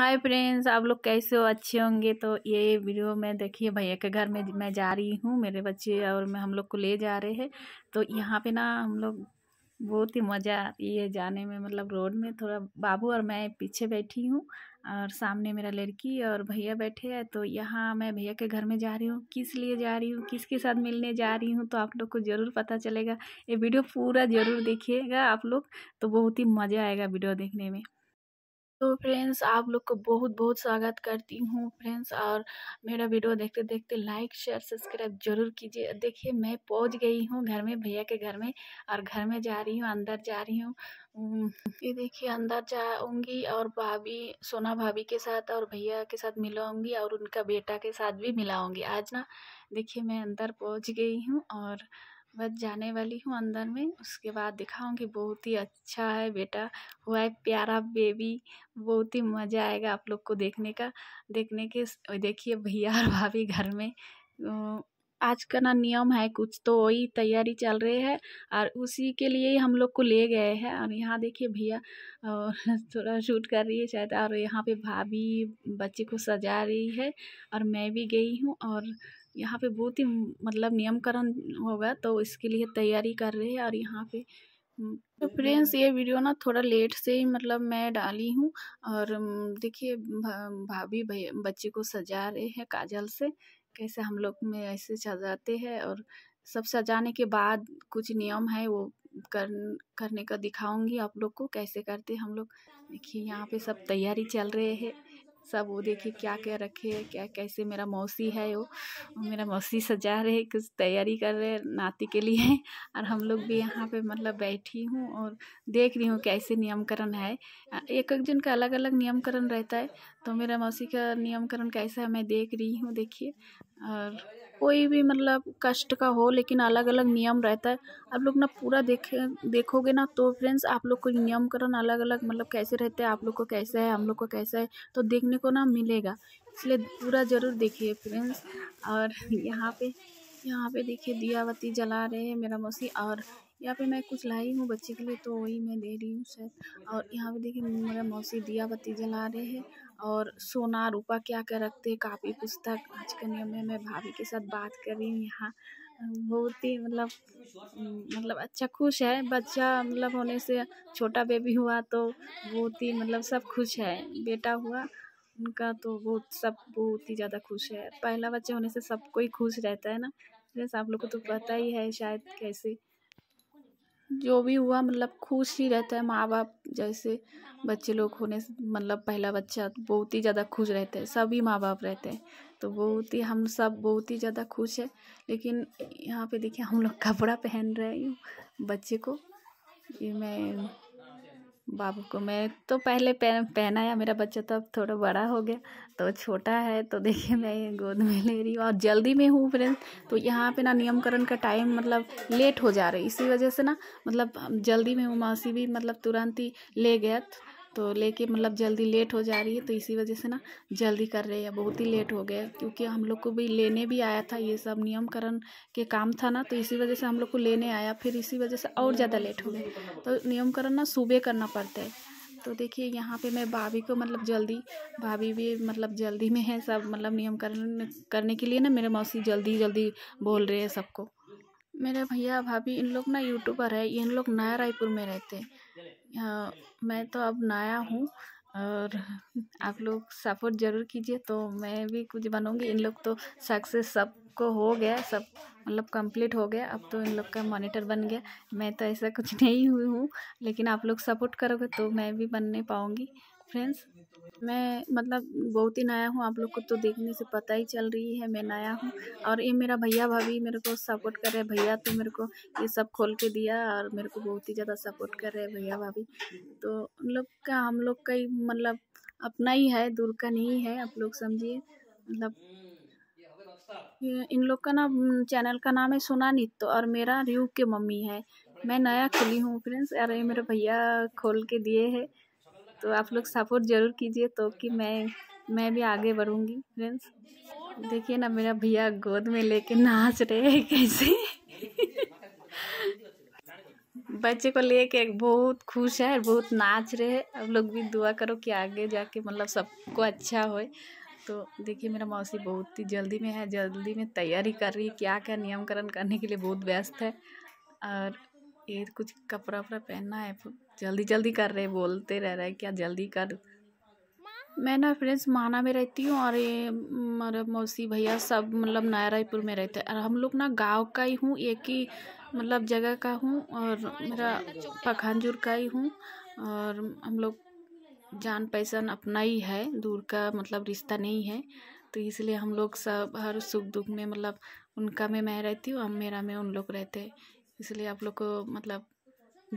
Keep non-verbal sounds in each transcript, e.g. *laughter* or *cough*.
Hi friends आप लोग कैसे हो अच्छे होंगे तो ये वीडियो में देखिए भैया के घर में मैं जा रही हूँ मेरे बच्चे और मैं हम लोग को ले जा रहे हैं तो यहाँ पे ना हम लोग बहुत ही मज़ा आती है जाने में मतलब रोड में थोड़ा बाबू और मैं पीछे बैठी हूँ और सामने मेरा लड़की और भैया बैठे हैं तो यहाँ मैं भैया के घर में जा रही हूँ किस लिए जा रही हूँ किसके साथ मिलने जा रही हूँ तो आप लोग को ज़रूर पता चलेगा ये वीडियो पूरा ज़रूर देखिएगा आप लोग तो बहुत ही मज़ा आएगा वीडियो देखने में तो फ्रेंड्स आप लोग को बहुत बहुत स्वागत करती हूँ फ्रेंड्स और मेरा वीडियो देखते देखते लाइक शेयर सब्सक्राइब जरूर कीजिए देखिए मैं पहुँच गई हूँ घर में भैया के घर में और घर में जा रही हूँ अंदर जा रही हूँ ये देखिए अंदर जाऊँगी और भाभी सोना भाभी के साथ और भैया के साथ मिलाऊँगी और उनका बेटा के साथ भी मिलाऊँगी आज ना देखिए मैं अंदर पहुँच गई हूँ और बस जाने वाली हूँ अंदर में उसके बाद दिखाऊंगी बहुत ही अच्छा है बेटा हुआ है प्यारा बेबी बहुत ही मज़ा आएगा आप लोग को देखने का देखने के देखिए भैया और भाभी घर में आज का ना नियम है कुछ तो वही तैयारी चल रही है और उसी के लिए ही हम लोग को ले गए हैं और यहाँ देखिए भैया *laughs* थोड़ा शूट कर रही है शायद और यहाँ पे भाभी बच्चे को सजा रही है और मैं भी गई हूँ और यहाँ पे बहुत ही मतलब नियमकरण होगा तो इसके लिए तैयारी कर रहे हैं और यहाँ पे हम्म, तो फ्रेंड्स ये वीडियो ना थोड़ा लेट से ही मतलब मैं डाली हूँ और हम्म, देखिए भाभी बच्चे को सजा रहे हैं काजल से कैसे हम लोग में ऐसे सजाते हैं और सब सजाने के बाद कुछ नियम है वो कर करने का दिखाऊंगी आप लोग को कैसे करते हम लोग देखिए यहाँ पे सब तैयारी चल रहे हैं सब वो देखिए क्या क्या रखे है क्या कैसे मेरा मौसी है वो मेरा मौसी सजा रहे कुछ तैयारी कर रहे हैं नाती के लिए *laughs* और हम लोग भी यहाँ पे मतलब बैठी हूँ और देख रही हूँ कैसे नियमकरण है एक एक जन का अलग अलग नियमकरण रहता है तो मेरा मौसी का नियमकरण कैसा है मैं देख रही हूँ देखिए और कोई भी मतलब कष्ट का हो लेकिन अलग अलग नियम रहता है आप लोग ना पूरा देखे देखोगे ना तो फ्रेंड्स आप लोग को नियमकरण अलग अलग मतलब कैसे रहते हैं आप लोग को कैसा है हम लोग को कैसा है तो देखने को ना मिलेगा इसलिए पूरा ज़रूर देखिए फ्रेंड्स और यहाँ पे यहाँ पे देखिए दियावती जला रहे हैं मेरा मौसी और यहाँ पे मैं कुछ लाई हूँ बच्चे के लिए तो वही मैं दे रही हूँ शायद और यहाँ पे देखिए मेरा मौसी दिया बत्ती जला रहे हैं और सोना रूपा क्या क्या रखते हैं कापी पुस्तक आज के नियम में मैं भाभी के साथ बात कर रही हूँ यहाँ बहुत ही मतलब मतलब अच्छा खुश है बच्चा मतलब होने से छोटा बेबी हुआ तो बहुत ही मतलब सब खुश है बेटा हुआ उनका तो बहुत सब बहुत ही ज़्यादा खुश है पहला बच्चा होने से सब कोई खुश रहता है ना जैसे आप लोग को तो पता ही है शायद कैसे जो भी हुआ मतलब खुश ही रहता है माँ बाप जैसे बच्चे लोग होने से मतलब पहला बच्चा बहुत ही ज़्यादा खुश रहता है सभी माँ बाप रहते हैं तो बहुत ही हम सब बहुत ही ज़्यादा खुश है लेकिन यहाँ पे देखिए हम लोग कपड़ा पहन रहे हैं बच्चे को ये मैं बाबू को मैं तो पहले पहन पहनाया मेरा बच्चा तो अब थोड़ा बड़ा हो गया तो छोटा है तो देखिए मैं ये गोद में ले रही हूँ और जल्दी में हूँ फ्रेंड तो यहाँ पे ना नियमकरण का टाइम मतलब लेट हो जा रहा है इसी वजह से ना मतलब जल्दी में हूँ मौसी भी मतलब तुरंत ही ले गया तो लेके मतलब जल्दी लेट हो जा रही है तो इसी वजह से ना जल्दी कर रहे हैं बहुत ही लेट हो गया क्योंकि हम लोग को भी लेने भी आया था ये सब नियमकरण के काम था ना तो इसी वजह से हम लोग को लेने आया फिर इसी वजह से और ज़्यादा लेट हो गए तो नियमकरण ना सुबह करना पड़ता है तो देखिए यहाँ पे मैं भाभी को मतलब जल्दी भाभी भी मतलब जल्दी में है सब मतलब नियम करने करने के लिए ना मेरे मौसी जल्दी जल्दी बोल रहे हैं सबको मेरे भैया भाभी इन लोग ना यूट्यूबर है इन लोग नया रायपुर में रहते हैं मैं तो अब नया हूँ और आप लोग सपोर्ट ज़रूर कीजिए तो मैं भी कुछ बनूँगी इन लोग तो सक्सेस सबको हो गया सब मतलब कंप्लीट हो गया अब तो इन लोग का मॉनिटर बन गया मैं तो ऐसा कुछ *laughs* नहीं हुई हूँ लेकिन आप लोग सपोर्ट करोगे तो मैं भी बनने पाऊँगी फ्रेंड्स मैं मतलब बहुत ही नया हूँ आप लोग को तो देखने से पता ही चल रही है मैं नया हूँ और ये मेरा भैया भाभी मेरे को सपोर्ट कर रहे भैया तो मेरे को ये सब खोल के दिया और मेरे को बहुत ही ज़्यादा सपोर्ट कर रहे भैया भाभी तो उन लोग का हम लोग का ही मतलब अपना ही है दूर का नहीं है आप लोग समझिए मतलब इन लोग का ना चैनल का नाम है सोना नित्य तो, और मेरा रियू के मम्मी है मैं नया खुली हूँ फ्रेंड्स अरे मेरे भैया खोल के दिए है तो आप लोग सपोर्ट ज़रूर कीजिए तो कि मैं मैं भी आगे बढ़ूँगी फ्रेंड्स देखिए ना मेरा भैया गोद में लेके नाच रहे हैं कैसे बच्चे को लेके बहुत खुश है बहुत नाच रहे हैं आप लोग भी दुआ करो कि आगे जाके मतलब सबको अच्छा होए तो देखिए मेरा मौसी बहुत ही जल्दी में है जल्दी में तैयारी कर रही है क्या क्या नियमकरण करने के लिए बहुत व्यस्त है और ये तो कुछ कपड़ा वपड़ा पहनना है जल्दी जल्दी कर रहे बोलते रह रहे क्या जल्दी कर मैं ना फ्रेंड्स माना में रहती हूँ और ये मेरे मौसी भैया सब मतलब नया रायपुर में रहते हैं और हम लोग ना गांव का ही हूँ एक ही मतलब जगह का हूँ और मेरा पखानजुर का ही हूँ और हम लोग जान पहचान अपना ही है दूर का मतलब रिश्ता नहीं है तो इसलिए हम लोग सब हर सुख दुख में मतलब उनका में मैं रहती हूँ हम मेरा में उन लोग रहते हैं इसलिए आप लोग को मतलब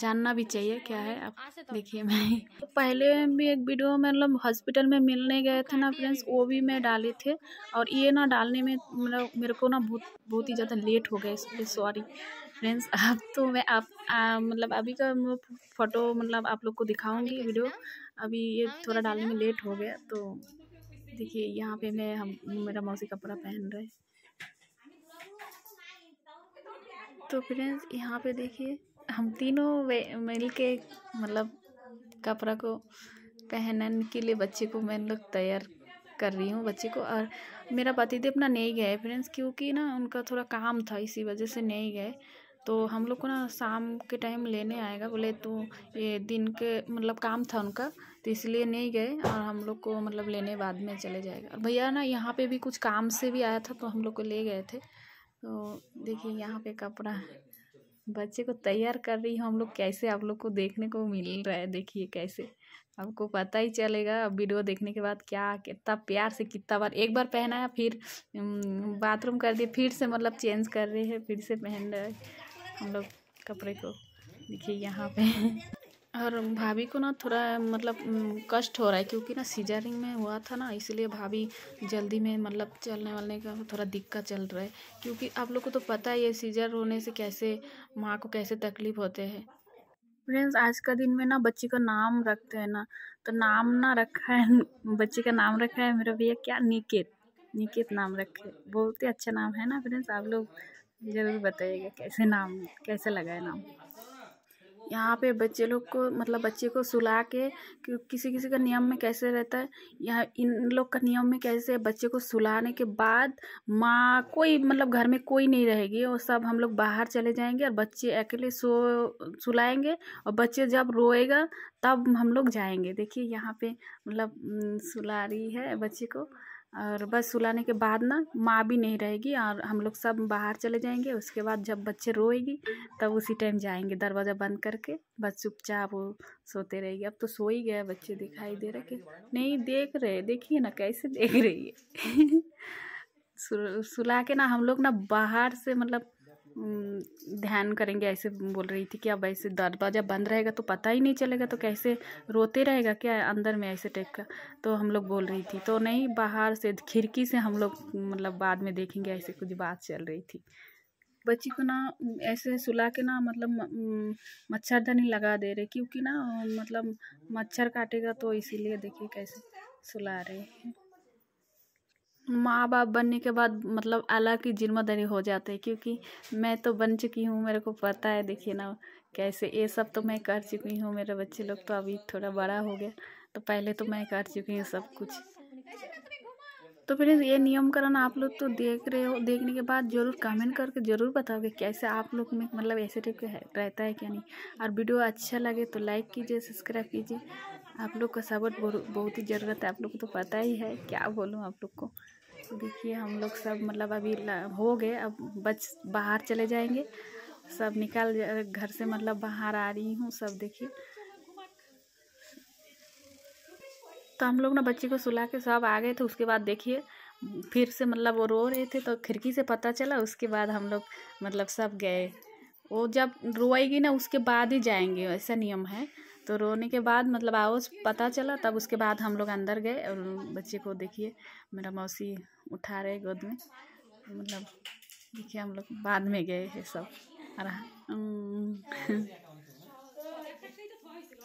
जानना भी चाहिए क्या है आप तो देखिए मैं तो पहले भी एक वीडियो में मतलब हॉस्पिटल में मिलने गए थे ना फ्रेंड्स वो भी मैं डाले थे और ये ना डालने में मतलब मेरे को ना बहुत बहुत ही ज़्यादा लेट हो गया इसलिए सॉरी फ्रेंड्स अब तो मैं आप आ, मतलब अभी का फ़ोटो मतलब आप लोग को दिखाऊंगी वीडियो अभी ये हाँ, थोड़ा डालने में लेट हो गया तो देखिए यहाँ पर मैं हम मेरा मौसी कपड़ा पहन रहे तो फ्रेंड्स यहाँ पे देखिए हम तीनों मिल के मतलब कपड़ा को पहनने के लिए बच्चे को मैं लोग तैयार कर रही हूँ बच्चे को और मेरा पतिदेव ना नहीं गए फ्रेंड्स क्योंकि ना उनका थोड़ा काम था इसी वजह से नहीं गए तो हम लोग को ना शाम के टाइम लेने आएगा बोले तो ये दिन के मतलब काम था उनका तो इसलिए नहीं गए और हम लोग को मतलब लेने बाद में चले जाएगा और भैया ना यहाँ पे भी कुछ काम से भी आया था तो हम लोग को ले गए थे तो देखिए यहाँ पे कपड़ा बच्चे को तैयार कर रही हूँ हम लोग कैसे आप लोग को देखने को मिल रहा है देखिए कैसे आपको पता ही चलेगा वीडियो देखने के बाद क्या कितना प्यार से कितना बार एक बार पहनाया फिर बाथरूम कर दिए फिर से मतलब चेंज कर रहे हैं फिर से पहन रहे हम लोग कपड़े को देखिए यहाँ पे और भाभी को ना थोड़ा मतलब कष्ट हो रहा है क्योंकि ना सीजरिंग में हुआ था ना इसलिए भाभी जल्दी में मतलब चलने वालने का थोड़ा दिक्कत चल रहा है क्योंकि आप लोग को तो पता ही है सीजर होने से कैसे माँ को कैसे तकलीफ होते हैं फ्रेंड्स आज का दिन में ना बच्ची का नाम रखते हैं ना तो नाम ना रखा है बच्ची का नाम रखा है मेरा भैया क्या निकेत निकेत नाम रखे बहुत ही अच्छा नाम है ना फ्रेंड्स आप लोग ज़रूर बताइएगा कैसे नाम कैसे लगा है नाम यहाँ पे बच्चे लोग को मतलब बच्चे को सुला के कि किसी किसी का नियम में कैसे रहता है यहाँ इन लोग का नियम में कैसे बच्चे को सुलाने के बाद माँ कोई मतलब घर में कोई नहीं रहेगी और सब हम लोग बाहर चले जाएंगे और बच्चे अकेले सो सुलाएंगे और बच्चे जब रोएगा तब हम लोग जाएंगे देखिए यहाँ पे मतलब सुला रही है बच्चे को और बस सुलाने के बाद ना माँ भी नहीं रहेगी और हम लोग सब बाहर चले जाएंगे उसके बाद जब बच्चे रोएगी तब उसी टाइम जाएंगे दरवाज़ा बंद करके बस चुपचाप वो सोते रहेगी अब तो सो ही गया बच्चे दिखाई दे रहे कि नहीं देख रहे देखिए ना कैसे देख रही है *laughs* सुला के ना हम लोग ना बाहर से मतलब ध्यान करेंगे ऐसे बोल रही थी कि अब ऐसे दरवाज़ा बंद रहेगा तो पता ही नहीं चलेगा तो कैसे रोते रहेगा क्या अंदर में ऐसे टेक का तो हम लोग बोल रही थी तो नहीं बाहर से खिड़की से हम लोग मतलब बाद में देखेंगे ऐसे कुछ बात चल रही थी बच्ची को ना ऐसे सुला के ना मतलब मच्छरदानी लगा दे रहे क्योंकि ना मतलब मच्छर काटेगा तो इसीलिए देखिए कैसे सुला रहे हैं माँ बाप बनने के बाद मतलब अलग की जिम्मेदारी हो जाती है क्योंकि मैं तो बन चुकी हूँ मेरे को पता है देखिए ना कैसे ये सब तो मैं कर चुकी हूँ मेरे बच्चे लोग तो अभी थोड़ा बड़ा हो गया तो पहले तो मैं कर चुकी हूँ सब कुछ तो फिर ये नियमकरण आप लोग तो देख रहे हो देखने के बाद ज़रूर कमेंट करके ज़रूर बताओगे कैसे आप लोग में मतलब ऐसे टाइप का रहता है क्या नहीं और वीडियो अच्छा लगे तो लाइक कीजिए सब्सक्राइब कीजिए आप लोग का सपोर्ट बहुत ही ज़रूरत है आप लोग को तो पता ही है क्या बोलूँ आप लोग को देखिए हम लोग सब मतलब अभी हो गए अब बच बाहर चले जाएंगे सब निकाल घर से मतलब बाहर आ रही हूँ सब देखिए तो हम लोग ना बच्चे को सुला के सब आ गए थे उसके बाद देखिए फिर से मतलब वो रो रहे थे तो खिड़की से पता चला उसके बाद हम लोग मतलब सब गए वो जब रोएगी ना उसके बाद ही जाएंगे ऐसा नियम है तो रोने के बाद मतलब आओ पता चला तब उसके बाद हम लोग अंदर गए और बच्चे को देखिए मेरा मौसी उठा रहे गोद में मतलब देखिए हम लोग बाद में गए हम्म। ये सब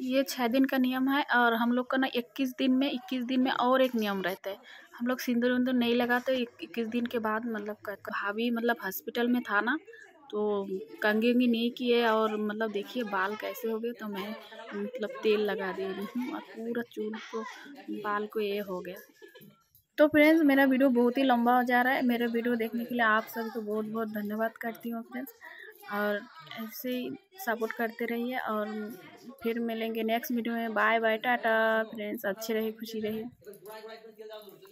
ये छः दिन का नियम है और हम लोग का ना इक्कीस दिन में इक्कीस दिन में और एक नियम रहता है हम लोग सिंदूर उन्दूर नहीं लगाते इक्कीस दिन के बाद मतलब भाभी मतलब हॉस्पिटल में था ना तो कंगे उंगी नहीं किए और मतलब देखिए बाल कैसे हो गए तो मैं मतलब तेल लगा दे रही हूँ और पूरा चूल को बाल को ये हो गया तो फ्रेंड्स मेरा वीडियो बहुत ही लंबा हो जा रहा है मेरा वीडियो देखने के लिए आप सबको बहुत बहुत धन्यवाद करती हूँ फ्रेंड्स और ऐसे ही सपोर्ट करते रहिए और फिर मिलेंगे नेक्स्ट वीडियो में बाय बाय टाटा फ्रेंड्स अच्छे रहे खुशी रहे